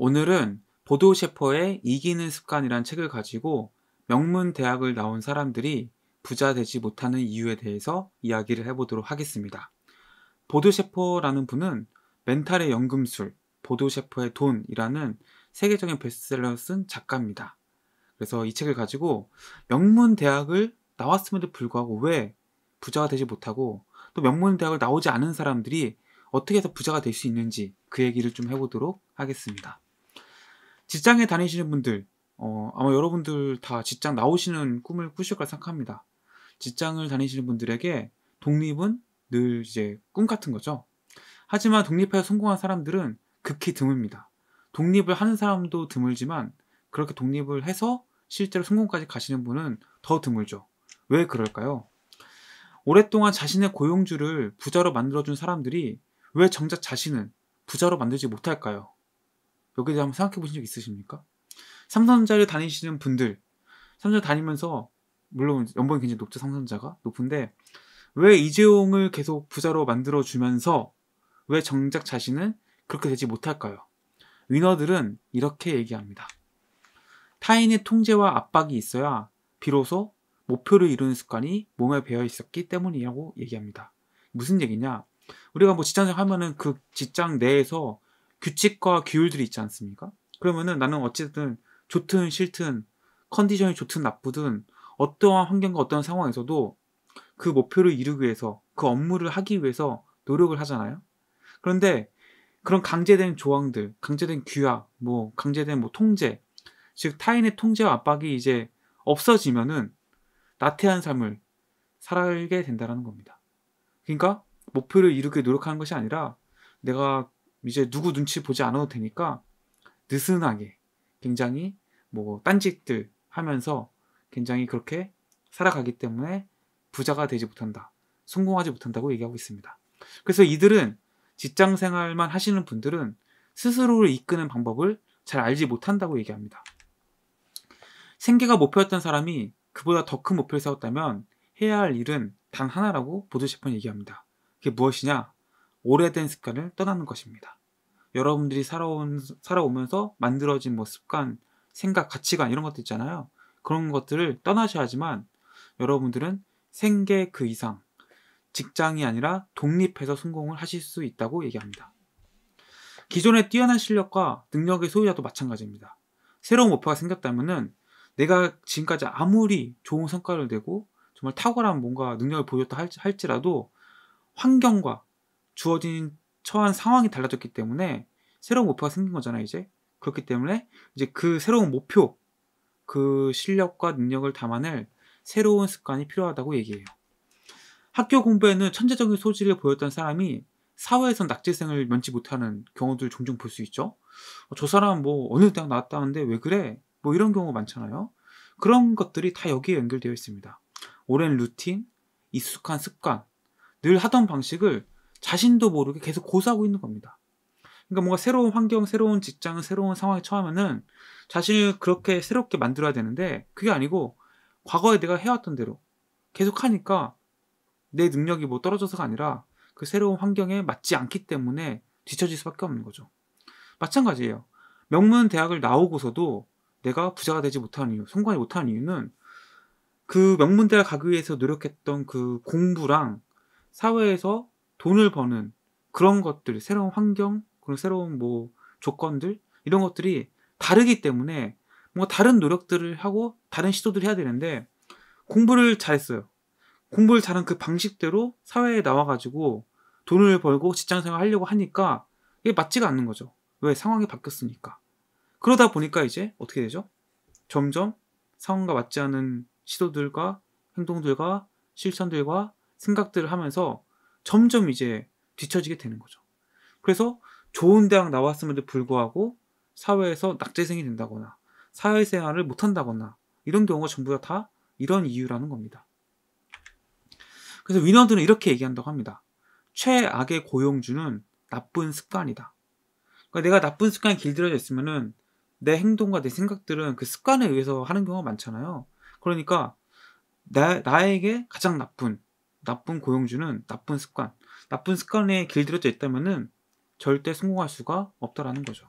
오늘은 보도 셰퍼의 이기는 습관이란 책을 가지고 명문 대학을 나온 사람들이 부자 되지 못하는 이유에 대해서 이야기를 해보도록 하겠습니다. 보도 셰퍼라는 분은 멘탈의 연금술, 보도 셰퍼의 돈이라는 세계적인 베스트셀러를 쓴 작가입니다. 그래서 이 책을 가지고 명문 대학을 나왔음에도 불구하고 왜 부자가 되지 못하고 또 명문 대학을 나오지 않은 사람들이 어떻게 해서 부자가 될 수 있는지 그 얘기를 좀 해보도록 하겠습니다. 직장에 다니시는 분들, 어, 아마 여러분들 다 직장 나오시는 꿈을 꾸실 거라 생각합니다. 직장을 다니시는 분들에게 독립은 늘 이제 꿈 같은 거죠. 하지만 독립하여 성공한 사람들은 극히 드뭅니다. 독립을 하는 사람도 드물지만 그렇게 독립을 해서 실제로 성공까지 가시는 분은 더 드물죠. 왜 그럴까요? 오랫동안 자신의 고용주를 부자로 만들어준 사람들이 왜 정작 자신은 부자로 만들지 못할까요? 여기에 대해 한번 생각해 보신 적 있으십니까? 삼성전자를 다니시는 분들, 삼성전자 다니면서 물론 연봉이 굉장히 높죠 삼성전자가 높은데 왜 이재용을 계속 부자로 만들어 주면서 왜 정작 자신은 그렇게 되지 못할까요? 위너들은 이렇게 얘기합니다. 타인의 통제와 압박이 있어야 비로소 목표를 이루는 습관이 몸에 배어 있었기 때문이라고 얘기합니다. 무슨 얘기냐? 우리가 뭐 직장생활 하면은 그 직장 내에서 규칙과 규율들이 있지 않습니까? 그러면은 나는 어쨌든 좋든 싫든 컨디션이 좋든 나쁘든 어떠한 환경과 어떤 상황에서도 그 목표를 이루기 위해서 그 업무를 하기 위해서 노력을 하잖아요. 그런데 그런 강제된 조항들, 강제된 규약, 뭐 강제된 뭐 통제, 즉 타인의 통제와 압박이 이제 없어지면은 나태한 삶을 살게 된다는 겁니다. 그러니까 목표를 이루기 노력하는 것이 아니라 내가 이제 누구 눈치 보지 않아도 되니까 느슨하게 굉장히 뭐 딴짓들 하면서 굉장히 그렇게 살아가기 때문에 부자가 되지 못한다. 성공하지 못한다고 얘기하고 있습니다. 그래서 이들은 직장 생활만 하시는 분들은 스스로를 이끄는 방법을 잘 알지 못한다고 얘기합니다. 생계가 목표였던 사람이 그보다 더 큰 목표를 세웠다면 해야 할 일은 단 하나라고 보드셰퍼는 얘기합니다. 그게 무엇이냐? 오래된 습관을 떠나는 것입니다. 여러분들이 살아온, 살아오면서 만들어진 뭐 습관, 생각, 가치관 이런 것들 있잖아요. 그런 것들을 떠나셔야 하지만 여러분들은 생계 그 이상, 직장이 아니라 독립해서 성공을 하실 수 있다고 얘기합니다. 기존의 뛰어난 실력과 능력의 소유자도 마찬가지입니다. 새로운 목표가 생겼다면 내가 지금까지 아무리 좋은 성과를 내고 정말 탁월한 뭔가 능력을 보였다 할지라도 환경과 주어진 처한 상황이 달라졌기 때문에 새로운 목표가 생긴 거잖아 요 이제 그렇기 때문에 이제 그 새로운 목표 그 실력과 능력을 담아낼 새로운 습관이 필요하다고 얘기해요 학교 공부에는 천재적인 소질을 보였던 사람이 사회에선 낙제생을 면치 못하는 경우들 종종 볼 수 있죠 어, 저 사람 뭐 어느 대학 나왔다는데 왜 그래 뭐 이런 경우 많잖아요 그런 것들이 다 여기에 연결되어 있습니다 오랜 루틴 익숙한 습관 늘 하던 방식을 자신도 모르게 계속 고수하고 있는 겁니다. 그러니까 뭔가 새로운 환경, 새로운 직장, 새로운 상황에 처하면은 자신을 그렇게 새롭게 만들어야 되는데 그게 아니고 과거에 내가 해왔던 대로 계속 하니까 내 능력이 뭐 떨어져서가 아니라 그 새로운 환경에 맞지 않기 때문에 뒤처질 수밖에 없는 거죠. 마찬가지예요. 명문 대학을 나오고서도 내가 부자가 되지 못한 이유, 성공하지 못한 이유는 그 명문대학 가기 위해서 노력했던 그 공부랑 사회에서 돈을 버는 그런 것들, 새로운 환경, 그런 새로운 뭐 조건들 이런 것들이 다르기 때문에 뭔 다른 노력들을 하고 다른 시도들을 해야 되는데 공부를 잘했어요. 공부를 잘한 그 방식대로 사회에 나와가지고 돈을 벌고 직장생활 하려고 하니까 이게 맞지가 않는 거죠. 왜 상황이 바뀌었으니까. 그러다 보니까 이제 어떻게 되죠? 점점 상황과 맞지 않은 시도들과 행동들과 실천들과 생각들을 하면서 점점 이제 뒤처지게 되는 거죠. 그래서 좋은 대학 나왔음에도 불구하고 사회에서 낙제생이 된다거나 사회생활을 못한다거나 이런 경우가 전부 다, 이런 이유라는 겁니다. 그래서 위너드는 이렇게 얘기한다고 합니다. 최악의 고용주는 나쁜 습관이다. 그러니까 내가 나쁜 습관이 길들여져 있으면은 내 행동과 내 생각들은 그 습관에 의해서 하는 경우가 많잖아요. 그러니까 나, 나에게 가장 나쁜 나쁜 고용주는 나쁜 습관, 나쁜 습관에 길들여져 있다면은 절대 성공할 수가 없다라는 거죠.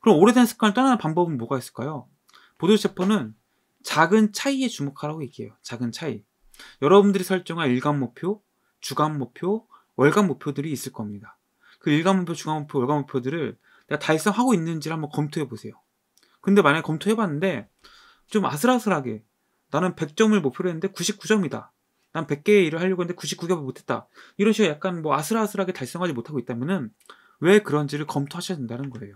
그럼 오래된 습관을 떠나는 방법은 뭐가 있을까요? 보드셰퍼는 작은 차이에 주목하라고 얘기해요. 작은 차이. 여러분들이 설정한 일간 목표, 주간 목표, 월간 목표들이 있을 겁니다. 그 일간 목표, 주간 목표, 월간 목표들을 내가 달성하고 있는지를 한번 검토해 보세요. 근데 만약에 검토해 봤는데 좀 아슬아슬하게 나는 100점을 목표로 했는데 99점이다. 난 100개의 일을 하려고 했는데 99개밖에 못했다. 이런 식으로 약간 뭐 아슬아슬하게 달성하지 못하고 있다면은 왜 그런지를 검토하셔야 된다는 거예요.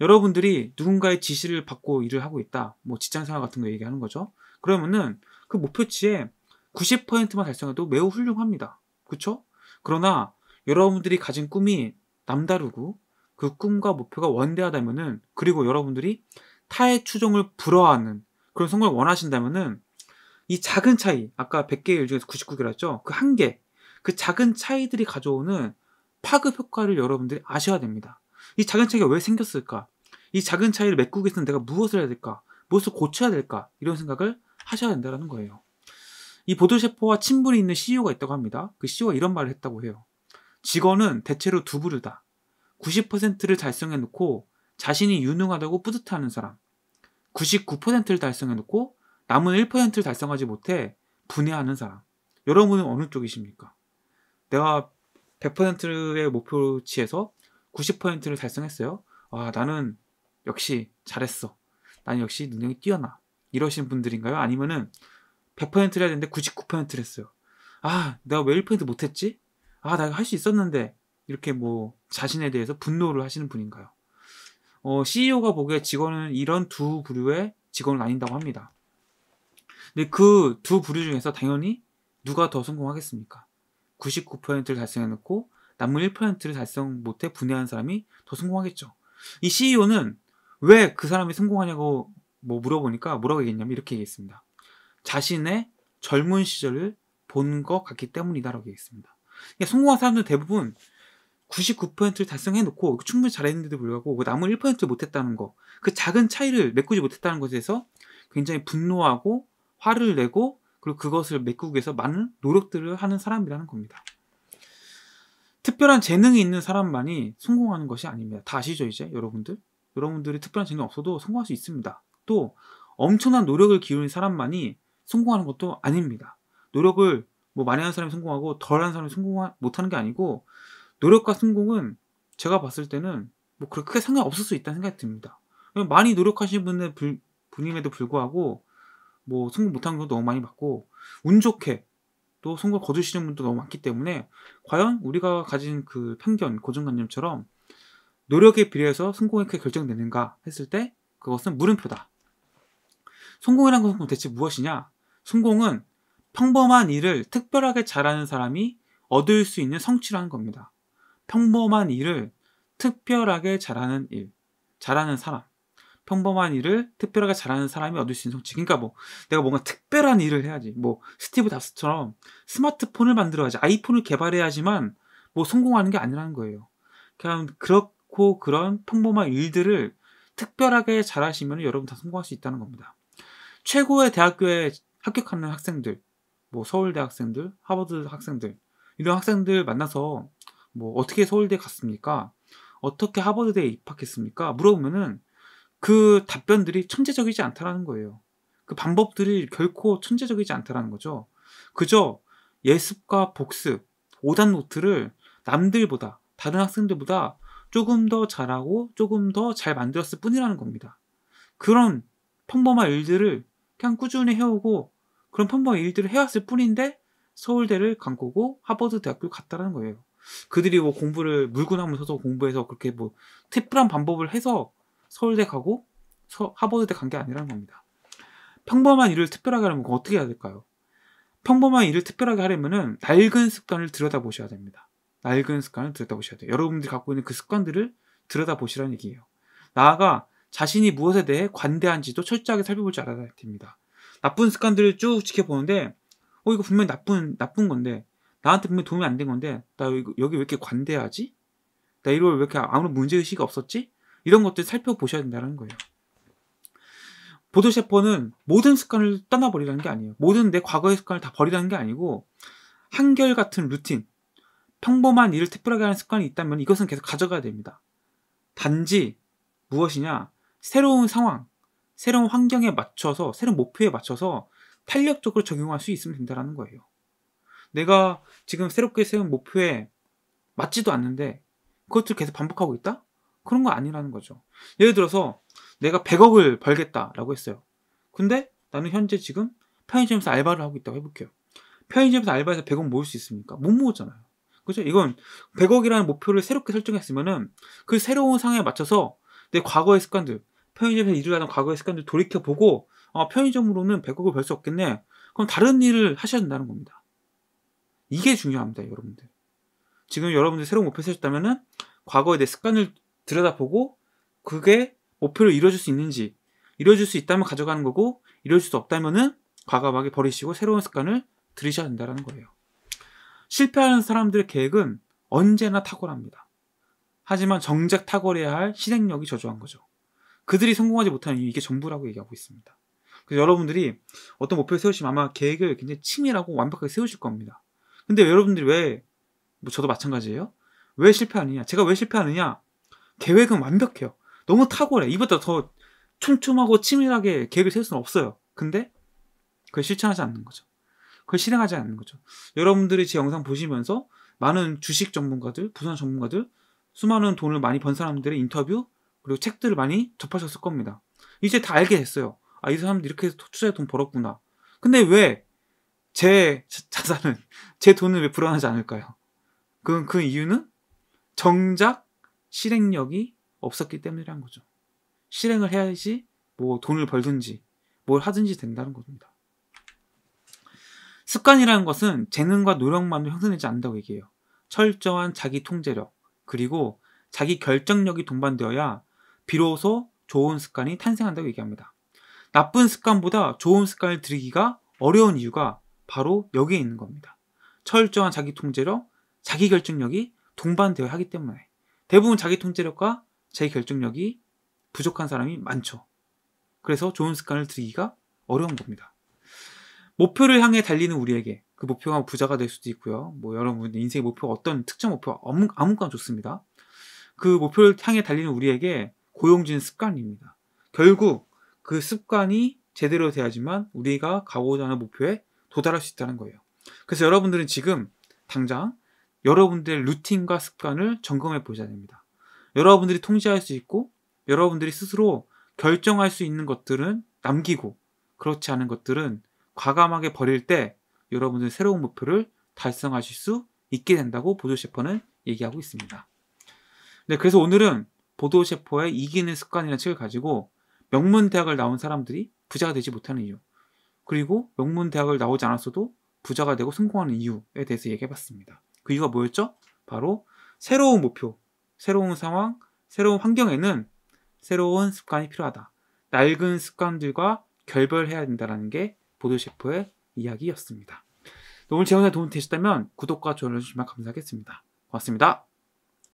여러분들이 누군가의 지시를 받고 일을 하고 있다. 뭐 직장생활 같은 거 얘기하는 거죠. 그러면은 그 목표치에 90%만 달성해도 매우 훌륭합니다. 그렇죠? 그러나 여러분들이 가진 꿈이 남다르고 그 꿈과 목표가 원대하다면은 그리고 여러분들이 타의 추종을 불허하는 그런 성공을 원하신다면은 이 작은 차이, 아까 100개일 의 중에서 99개라 죠그 한 개, 그 작은 차이들이 가져오는 파급 효과를 여러분들이 아셔야 됩니다. 이 작은 차이가 왜 생겼을까? 이 작은 차이를 메꾸기 위해서는 내가 무엇을 해야 될까? 무엇을 고쳐야 될까? 이런 생각을 하셔야 된다는 거예요. 이보도셰퍼와 친분이 있는 CEO가 있다고 합니다. 그 CEO가 이런 말을 했다고 해요. 직원은 대체로 두 부류다. 90%를 달성해놓고 자신이 유능하다고 뿌듯해하는 사람. 99%를 달성해놓고 남은 1%를 달성하지 못해 분해하는 사람. 여러분은 어느 쪽이십니까? 내가 100%의 목표치에서 90%를 달성했어요. 아, 나는 역시 잘했어. 나는 역시 능력이 뛰어나. 이러신 분들인가요? 아니면은 100%를 해야 되는데 99%를 했어요. 아, 내가 왜 1% 못했지? 아, 내가 할 수 있었는데. 이렇게 뭐 자신에 대해서 분노를 하시는 분인가요? 어, CEO가 보기에 직원은 이런 두 부류의 직원을 나뉜다고 합니다. 근데 그두 부류 중에서 당연히 누가 더 성공하겠습니까? 99%를 달성해놓고 남은 1%를 달성 못해 분해한 사람이 더 성공하겠죠. 이 CEO는 왜 그 사람이 성공하냐고 뭐 물어보니까 뭐라고 얘기했냐면 이렇게 얘기했습니다. 자신의 젊은 시절을 본 것 같기 때문이다라고 얘기했습니다. 그러니까 성공한 사람들 대부분 99%를 달성해놓고 충분히 잘했는데도 불구하고 그 남은 1%를 못했다는 거, 그 작은 차이를 메꾸지 못했다는 것에 대해서 굉장히 분노하고 화를 내고 그리고 그것을 메꾸기 위해서 많은 노력들을 하는 사람이라는 겁니다. 특별한 재능이 있는 사람만이 성공하는 것이 아닙니다. 다 아시죠, 이제 여러분들? 여러분들이 특별한 재능이 없어도 성공할 수 있습니다. 또 엄청난 노력을 기울인 사람만이 성공하는 것도 아닙니다. 노력을 뭐 많이 하는 사람이 성공하고 덜 하는 사람이 성공 못하는 게 아니고 노력과 성공은 제가 봤을 때는 뭐 그렇게 상관없을 수 있다는 생각이 듭니다. 많이 노력하신 분의 분임에도 불구하고 뭐 승부 못한는 것도 너무 많이 봤고 운 좋게 또 성공을 거두시는 분도 너무 많기 때문에 과연 우리가 가진 그 편견, 고정관념처럼 노력에 비례해서 성공이 크게 결정되는가 했을 때 그것은 물음표다. 성공이란 것은 대체 무엇이냐? 성공은 평범한 일을 특별하게 잘하는 사람이 얻을 수 있는 성취라는 겁니다. 평범한 일을 특별하게 잘하는 일, 잘하는 사람. 평범한 일을 특별하게 잘하는 사람이 얻을 수 있는 성취. 그러니까 뭐 내가 뭔가 특별한 일을 해야지. 뭐 스티브 잡스처럼 스마트폰을 만들어야지, 아이폰을 개발해야지만 뭐 성공하는 게 아니라는 거예요. 그냥 그렇고 그런 평범한 일들을 특별하게 잘하시면 여러분 다 성공할 수 있다는 겁니다. 최고의 대학교에 합격하는 학생들, 뭐 서울대 학생들, 하버드 학생들 이런 학생들 만나서 뭐 어떻게 서울대 갔습니까? 어떻게 하버드대에 입학했습니까? 물어보면은 그 답변들이 천재적이지 않다라는 거예요. 그 방법들이 결코 천재적이지 않다라는 거죠. 그저 예습과 복습, 오단 노트를 남들보다 다른 학생들보다 조금 더 잘하고 조금 더 잘 만들었을 뿐이라는 겁니다. 그런 평범한 일들을 그냥 꾸준히 해오고 그런 평범한 일들을 해왔을 뿐인데 서울대를 간 거고 하버드 대학교를 갔다라는 거예요. 그들이 뭐 공부를 물구나무서서 공부해서 그렇게 뭐 특별한 방법을 해서 서울대 가고 서, 하버드대 간 게 아니라는 겁니다. 평범한 일을 특별하게 하려면 어떻게 해야 될까요? 평범한 일을 특별하게 하려면은 낡은 습관을 들여다보셔야 됩니다. 낡은 습관을 들여다보셔야 돼요. 여러분들이 갖고 있는 그 습관들을 들여다보시라는 얘기예요. 나아가 자신이 무엇에 대해 관대한지도 철저하게 살펴볼 줄 알아야 됩니다. 나쁜 습관들을 쭉 지켜보는데 어 이거 분명히 나쁜 나쁜 건데 나한테 분명히 도움이 안 된 건데 나 여기, 여기 왜 이렇게 관대하지? 나 이걸 왜 이렇게 아무런 문제의식이 없었지? 이런 것들 살펴보셔야 된다는 거예요. 보드 셰퍼는 모든 습관을 떠나버리라는 게 아니에요. 모든 내 과거의 습관을 다 버리라는 게 아니고 한결같은 루틴, 평범한 일을 특별하게 하는 습관이 있다면 이것은 계속 가져가야 됩니다. 단지 무엇이냐? 새로운 상황, 새로운 환경에 맞춰서, 새로운 목표에 맞춰서 탄력적으로 적용할 수 있으면 된다는 거예요. 내가 지금 새롭게 세운 목표에 맞지도 않는데 그것을 계속 반복하고 있다? 그런 거 아니라는 거죠. 예를 들어서 내가 100억을 벌겠다라고 했어요. 근데 나는 현재 지금 편의점에서 알바를 하고 있다고 해볼게요. 편의점에서 알바해서 100억 모을 수 있습니까? 못 모으잖아요. 그죠? 이건 100억이라는 목표를 새롭게 설정했으면은 그 새로운 상황에 맞춰서 내 과거의 습관들, 편의점에서 일을 하던 과거의 습관들 돌이켜보고, 어, 편의점으로는 100억을 벌 수 없겠네. 그럼 다른 일을 하셔야 된다는 겁니다. 이게 중요합니다, 여러분들. 지금 여러분들 새로운 목표 세셨다면은 과거의 내 습관을 들여다보고 그게 목표를 이루어질 수 있는지 이루어질 수 있다면 가져가는 거고 이루어질 수 없다면은 과감하게 버리시고 새로운 습관을 들이셔야 된다는 거예요. 실패하는 사람들의 계획은 언제나 탁월합니다. 하지만 정작 탁월해야 할 실행력이 저조한 거죠. 그들이 성공하지 못하는 이유 이게 전부라고 얘기하고 있습니다. 그래서 여러분들이 어떤 목표를 세우시면 아마 계획을 굉장히 치밀하고 완벽하게 세우실 겁니다. 근데 여러분들이 왜, 뭐 저도 마찬가지예요. 왜 실패하느냐? 제가 왜 실패하느냐? 계획은 완벽해요. 너무 탁월해. 이보다 더 촘촘하고 치밀하게 계획을 세울 수는 없어요. 근데 그걸 실천하지 않는 거죠. 그걸 실행하지 않는 거죠. 여러분들이 제 영상 보시면서 많은 주식 전문가들, 부산 전문가들, 수많은 돈을 많이 번 사람들의 인터뷰, 그리고 책들을 많이 접하셨을 겁니다. 이제 다 알게 됐어요. 아, 이 사람들 이렇게 투자에 돈 벌었구나. 근데 왜 제 자산은, 제돈을왜 불안하지 않을까요? 그, 그 이유는 정작 실행력이 없었기 때문이라는 거죠. 실행을 해야지 뭐 돈을 벌든지 뭘 하든지 된다는 겁니다. 습관이라는 것은 재능과 노력만으로 형성되지 않는다고 얘기해요. 철저한 자기 통제력 그리고 자기 결정력이 동반되어야 비로소 좋은 습관이 탄생한다고 얘기합니다. 나쁜 습관보다 좋은 습관을 들이기가 어려운 이유가 바로 여기에 있는 겁니다. 철저한 자기 통제력, 자기 결정력이 동반되어야 하기 때문에. 대부분 자기 통제력과 자기 결정력이 부족한 사람이 많죠. 그래서 좋은 습관을 들이기가 어려운 겁니다. 목표를 향해 달리는 우리에게 그 목표가 부자가 될 수도 있고요. 뭐 여러분 인생의 목표 가 어떤 특정 목표 가 아무, 아무거나 좋습니다. 그 목표를 향해 달리는 우리에게 고용진 습관입니다. 결국 그 습관이 제대로 돼야지만 우리가 가고자 하는 목표에 도달할 수 있다는 거예요. 그래서 여러분들은 지금 당장 여러분들의 루틴과 습관을 점검해 보셔야 됩니다. 여러분들이 통제할 수 있고 여러분들이 스스로 결정할 수 있는 것들은 남기고 그렇지 않은 것들은 과감하게 버릴 때 여러분들 의 새로운 목표를 달성하실 수 있게 된다고 보조 셰퍼는 얘기하고 있습니다. 네, 그래서 오늘은 보도 셰퍼의 이기는 습관이라는 책을 가지고 명문 대학을 나온 사람들이 부자가 되지 못하는 이유 그리고 명문 대학을 나오지 않았어도 부자가 되고 성공하는 이유에 대해서 얘기해 봤습니다. 그 이유가 뭐였죠? 바로 새로운 목표, 새로운 상황, 새로운 환경에는 새로운 습관이 필요하다. 낡은 습관들과 결별해야 된다는 게 보드셰프의 이야기였습니다. 오늘 제 영상이 도움 되셨다면 구독과 좋아요 주시면 감사하겠습니다. 고맙습니다.